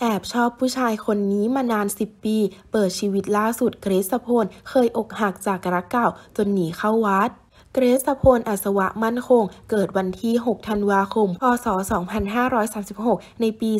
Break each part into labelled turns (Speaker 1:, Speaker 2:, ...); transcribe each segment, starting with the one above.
Speaker 1: แอบชอบผู้ชายคนนี้มานาน10ปี เปิดชีวิตล่าสุดเกรซพลเคยอกหักจากรักเก่าจนหนีเข้าวัดเกรซพลอัศวะมั่นคงเกิดวันที่ 6 ธันวาคม พศ 2536 ในปี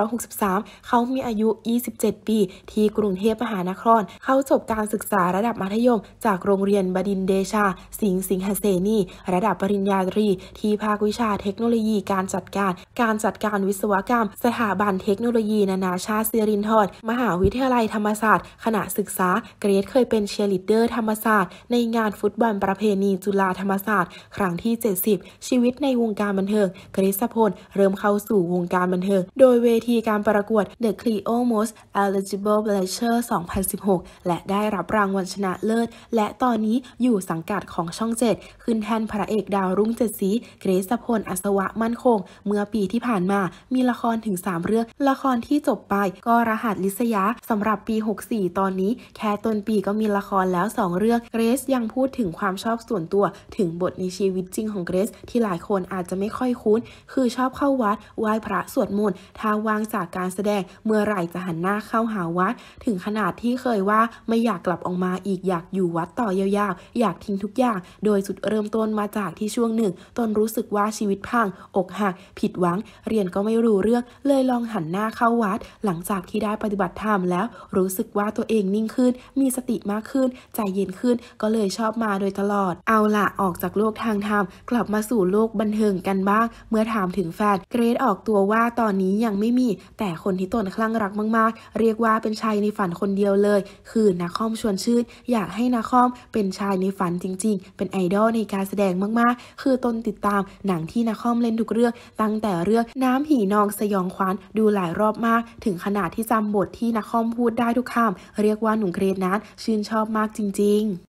Speaker 1: 2563 เขามีอายุ 27 ปีที่กรุงเทพมหานคร เขาจบการศึกษาระดับมัธยม จากโรงเรียนบดินเดชา สิงห์สิงหเสนีระดับปริญญาตรีที่ภาควิชาเทคโนโลยีการจัดการ การจัดการวิศวกรรม สถาบันเทคโนโลยีนานาชาติสิรินทรมหาวิทยาลัยธรรมศาสตร์ขณะศึกษาเกรซเคยเป็นเชียร์ลีดเดอร์ธรรมศาสตร์ในงานฟุตบอลประเพณีีจุฬาธรรมศาสตร์ ครั้งที่ 70 ชีวิตในวงการบันเทิงคริสพลเริ่มเข้าสู่วงการบันเทิง โดยเวทีการประกวด The Clio Most Eligible Bachelor 2016 และได้รับรางวัลชนะเลิศ และตอนนี้อยู่สังกัดของช่อง7ขึ้นแทนพระเอกดาวรุ่งเจ็ดสี เกรซพลอัศวะมั่นคง เมื่อปีที่ผ่านมา มีละครถึง 3 เรื่อง ละครที่จบไปก็รหัสลิษยาสำหรับปี 64 ตอนนี้ แค่ต้นปีก็มีละครแล้ว 2เรื่อง เกรซยังพูดถึงความชอบส่วนนตัว ถึงบทในชีวิตจริงของเกรซที่หลายคนอาจจะไม่ค่อยคุ้น คือชอบเข้าวัดไหว้พระสวดมนต์ท่าวางจากการแสดง เมื่อไหร่จะหันหน้าเข้าหาวัด ถึงขนาดที่เคยว่าไม่อยากกลับออกมาอีกอยากอยู่วัดต่อยาวๆ อยากทิ้งทุกอย่าง โดยสุดเริ่มต้นมาจากที่ช่วงหนึ่ง ตนรู้สึกว่าชีวิตพังอกหักผิดหวัง เรียนก็ไม่รู้เรื่องเลยลองหันหน้าเข้าวัด หลังจากที่ได้ปฏิบัติธรรมแล้วรู้สึกว่าตัวเองนิ่งขึ้น มีสติมากขึ้นใจเย็นขึ้น ก็เลยชอบมาโดยตลอดเอาละออกจากโลกทางธรรมกลับมาสู่โลกบันเทิงกันบ้าง เมื่อถามถึงแฟนเกรซออกตัวว่าตอนนี้ยังไม่มี แต่คนที่ตนคลั่งรักมากๆ เรียกว่าเป็นชายในฝันคนเดียวเลย คือนาคอมชวนชื่น อยากให้นาคอมเป็นชายในฝันจริง ๆ เป็นไอดอลในการแสดงมากๆ คือตนติดตามหนังที่นาคอมเล่นทุกเรื่องตั้งแต่เรื่องน้ำหีนองสยองขวัญดูหลายรอบมาก ถึงขนาดที่จำบทที่นาคอมพูดได้ทุกคำเรียกว่าหนุ่มเกรซนั้นชื่นชอบมากจริง ๆ